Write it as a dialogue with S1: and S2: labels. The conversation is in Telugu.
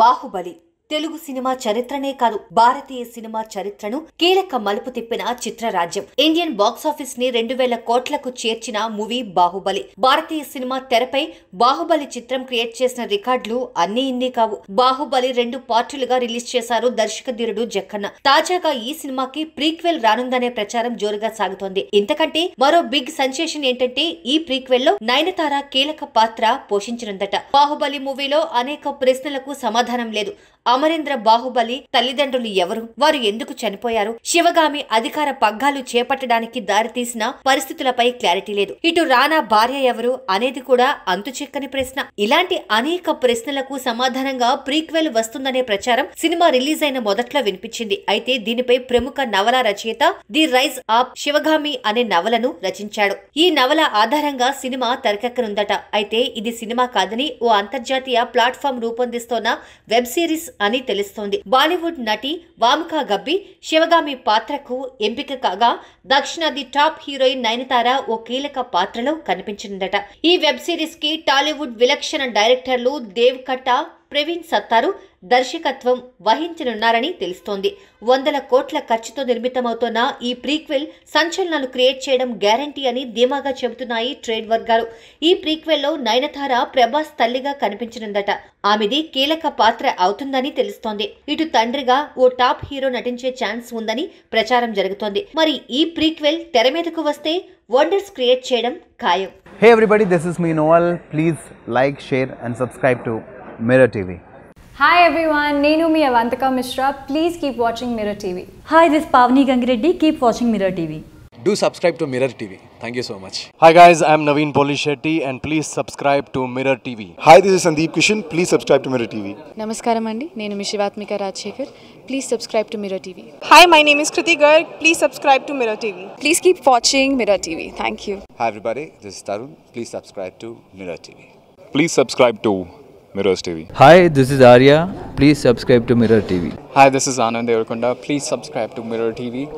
S1: बाहुबली తెలుగు సినిమా చరిత్రనే కాదు భారతీయ సినిమా చరిత్రను కీలక మలుపు తిప్పిన చిత్రరాజ్యం ఇండియన్ బాక్సాఫీస్ ని రెండు వేల కోట్లకు చేర్చిన మూవీ బాహుబలి భారతీయ సినిమా తెరపై బాహుబలి చిత్రం క్రియేట్ చేసిన రికార్డులు అన్ని ఇన్ని కావు బాహుబలి రెండు పార్టీలుగా రిలీజ్ చేశారు దర్శక ధీరుడు జక్కన్న తాజాగా ఈ సినిమాకి ప్రీక్వెల్ రానుందనే ప్రచారం జోరుగా సాగుతోంది ఇంతకంటే మరో బిగ్ సెన్సేషన్ ఏంటంటే ఈ ప్రీక్వెల్ లో నయనతార కీలక పాత్ర పోషించనుందట బాహుబలి మూవీలో అనేక ప్రశ్నలకు సమాధానం లేదు అమరేంద్ర బాహుబలి తల్లిదండ్రులు ఎవరు వారు ఎందుకు చనిపోయారు శివగామి అధికార పగ్గాలు చేపట్టడానికి దారితీసిన పరిస్థితులపై క్లారిటీ లేదు ఇటు రానా భార్య ఎవరు అనేది కూడా అంతు ప్రశ్న ఇలాంటి అనేక ప్రశ్నలకు సమాధానంగా ప్రీక్వెల్ వస్తుందనే ప్రచారం సినిమా రిలీజ్ అయిన మొదట్లో వినిపించింది అయితే దీనిపై ప్రముఖ నవల రచయిత ది రైజ్ ఆఫ్ శివగామి అనే నవలను రచించాడు ఈ నవల ఆధారంగా సినిమా తెరకెక్కనుందట అయితే ఇది సినిమా కాదని ఓ అంతర్జాతీయ ప్లాట్ఫామ్ రూపొందిస్తోన్న వెబ్ సిరీస్ అని తెలుస్తోంది బాలీవుడ్ నటి వామికా గబ్బి శివగామి పాత్రకు ఎంపిక కాగా దక్షిణాది టాప్ హీరోయిన్ నయనతార ఓ కీలక పాత్రలో కనిపించిందట ఈ వెబ్ సిరీస్ కి టాలీవుడ్ విలక్షణ డైరెక్టర్లు దేవ్ కట్టా ప్రవీణ్ సత్తారు దర్శకత్వం వహించనున్నారని తెలుస్తోంది వందల కోట్ల ఖర్చుతో నిర్మితమవుతున్న ఈ ప్రీక్వెల్ సంచలనాలు క్రియేట్ చేయడం గ్యారంటీ అని ధీమాగా చెబుతున్నాయి ట్రేడ్ వర్గాలు ఈ ప్రీక్వెల్లో నయనతార ప్రభాస్ తల్లిగా కనిపించనుందట ఆమెది కీలక పాత్ర అవుతుందని తెలుస్తోంది ఇటు తండ్రిగా ఓ టాప్ హీరో నటించే ఛాన్స్ ఉందని ప్రచారం జరుగుతోంది మరి ఈ ప్రీక్వెల్ తెర మీదకు వస్తే వండర్స్ క్రియేట్ చేయడం ఖాయం hey everybody this is me Noval please like share and subscribe to Mirror TV. Hi everyone, Nenu mi Avantika Mishra. Please keep watching Mirror TV. Hi, this is Pavni Gangireddy. Keep watching Mirror TV. Do subscribe to Mirror TV. Thank you so much. Hi guys, I'm Naveen Polishetty and please subscribe to Mirror TV. Hi, this is Sandeep Kishan. Please subscribe to Mirror TV. Namaskaram Andi. Nenu mi Shivatmika Please subscribe to Mirror TV. Hi, my name is Kriti Garg. Please subscribe to Mirror TV. Please keep watching Mirror TV. Thank you. Hi everybody, this is Tarun. Please subscribe to Mirror TV. Please subscribe to Mirrors TV. Hi, this is Arya. Please subscribe to Mirror TV. Hi, this is Anand Please subscribe to Mirror TV.